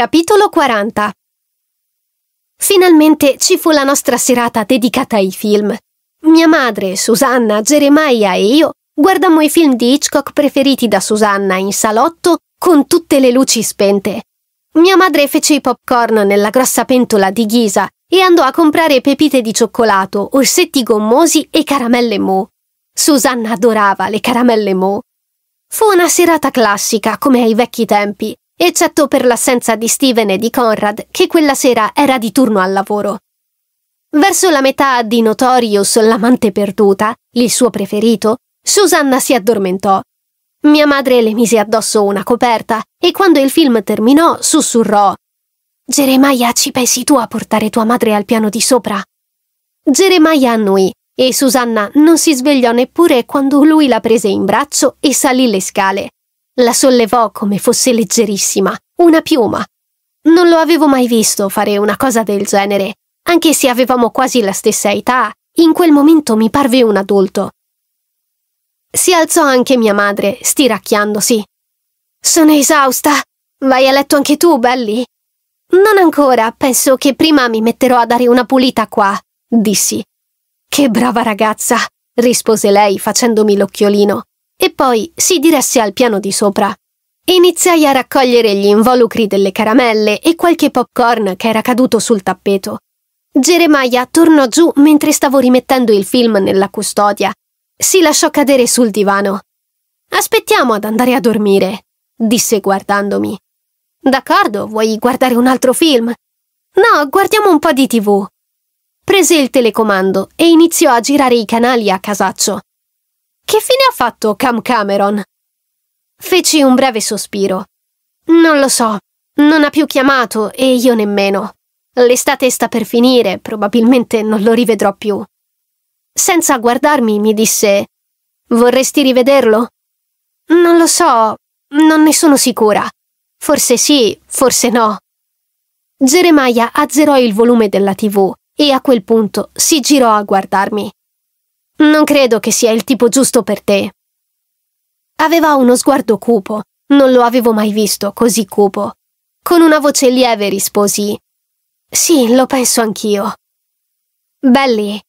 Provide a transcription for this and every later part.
Capitolo 40 Finalmente ci fu la nostra serata dedicata ai film. Mia madre, Susanna, Geremia e io guardammo i film di Hitchcock preferiti da Susanna in salotto con tutte le luci spente. Mia madre fece i popcorn nella grossa pentola di ghisa e andò a comprare pepite di cioccolato, orsetti gommosi e caramelle Mo. Susanna adorava le caramelle Mo. Fu una serata classica, come ai vecchi tempi, eccetto per l'assenza di Steven e di Conrad, che quella sera era di turno al lavoro. Verso la metà di Notorious, l'amante perduta, il suo preferito, Susanna si addormentò. Mia madre le mise addosso una coperta e quando il film terminò sussurrò Jeremiah, ci pensi tu a portare tua madre al piano di sopra? Jeremiah annui e Susanna non si svegliò neppure quando lui la prese in braccio e salì le scale. La sollevò come fosse leggerissima, una piuma. Non lo avevo mai visto fare una cosa del genere. Anche se avevamo quasi la stessa età, in quel momento mi parve un adulto. Si alzò anche mia madre, stiracchiandosi. Sono esausta. Vai a letto anche tu, Belli? Non ancora, penso che prima mi metterò a dare una pulita qua, dissi. Che brava ragazza, rispose lei facendomi l'occhiolino e poi si diresse al piano di sopra. Iniziai a raccogliere gli involucri delle caramelle e qualche popcorn che era caduto sul tappeto. Jeremiah tornò giù mentre stavo rimettendo il film nella custodia. Si lasciò cadere sul divano. Aspettiamo ad andare a dormire, disse guardandomi. D'accordo, vuoi guardare un altro film? No, guardiamo un po' di tv. Prese il telecomando e iniziò a girare i canali a casaccio. Che fine ha fatto Cam Cameron? Feci un breve sospiro. Non lo so, non ha più chiamato e io nemmeno. L'estate sta per finire, probabilmente non lo rivedrò più. Senza guardarmi mi disse Vorresti rivederlo? Non lo so, non ne sono sicura. Forse sì, forse no. Jeremiah azzerò il volume della tv e a quel punto si girò a guardarmi. Non credo che sia il tipo giusto per te. Aveva uno sguardo cupo, non lo avevo mai visto così cupo. Con una voce lieve risposi Sì, lo penso anch'io. Belli.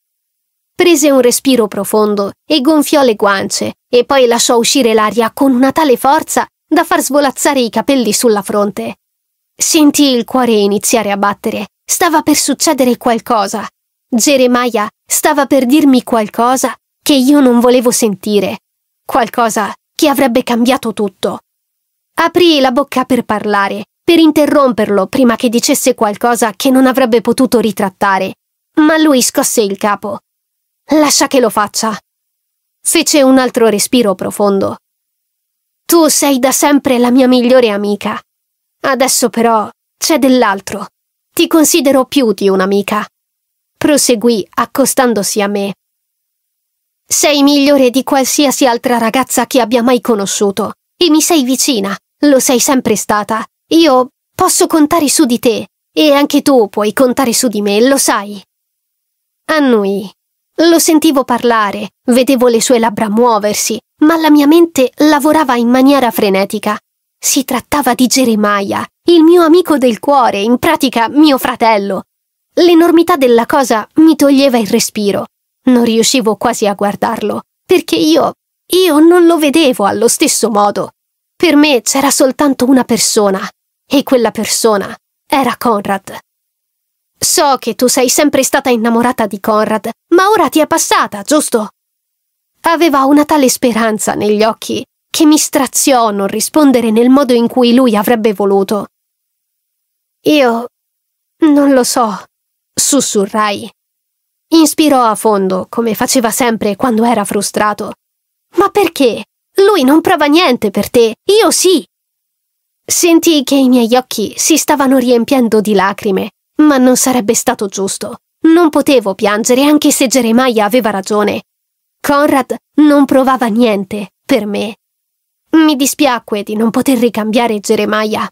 Prese un respiro profondo e gonfiò le guance e poi lasciò uscire l'aria con una tale forza da far svolazzare i capelli sulla fronte. Sentì il cuore iniziare a battere. Stava per succedere qualcosa. Geremia stava per dirmi qualcosa che io non volevo sentire, qualcosa che avrebbe cambiato tutto. Aprì la bocca per parlare, per interromperlo prima che dicesse qualcosa che non avrebbe potuto ritrattare, ma lui scosse il capo. Lascia che lo faccia. Fece un altro respiro profondo. Tu sei da sempre la mia migliore amica. Adesso però c'è dell'altro. Ti considero più di un'amica proseguì accostandosi a me. Sei migliore di qualsiasi altra ragazza che abbia mai conosciuto e mi sei vicina, lo sei sempre stata. Io posso contare su di te e anche tu puoi contare su di me, lo sai. Annui. Lo sentivo parlare, vedevo le sue labbra muoversi, ma la mia mente lavorava in maniera frenetica. Si trattava di Geremia, il mio amico del cuore, in pratica mio fratello, L'enormità della cosa mi toglieva il respiro. Non riuscivo quasi a guardarlo, perché io, io non lo vedevo allo stesso modo. Per me c'era soltanto una persona, e quella persona era Conrad. So che tu sei sempre stata innamorata di Conrad, ma ora ti è passata, giusto? Aveva una tale speranza negli occhi che mi straziò non rispondere nel modo in cui lui avrebbe voluto. Io non lo so sussurrai. Inspirò a fondo, come faceva sempre quando era frustrato. Ma perché? Lui non prova niente per te, io sì. Sentii che i miei occhi si stavano riempiendo di lacrime, ma non sarebbe stato giusto. Non potevo piangere anche se Geremia aveva ragione. Conrad non provava niente per me. Mi dispiacque di non poter ricambiare Geremia.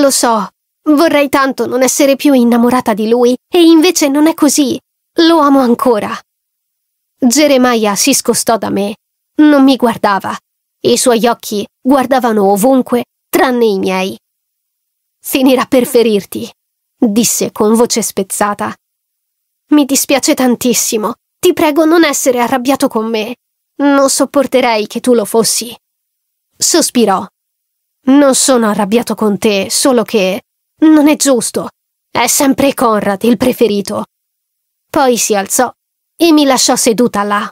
Lo so, Vorrei tanto non essere più innamorata di lui, e invece non è così. Lo amo ancora. Geremia si scostò da me. Non mi guardava. I suoi occhi guardavano ovunque, tranne i miei. Finirà per ferirti, disse con voce spezzata. Mi dispiace tantissimo. Ti prego non essere arrabbiato con me. Non sopporterei che tu lo fossi. Sospirò. Non sono arrabbiato con te, solo che non è giusto. È sempre Conrad il preferito. Poi si alzò e mi lasciò seduta là,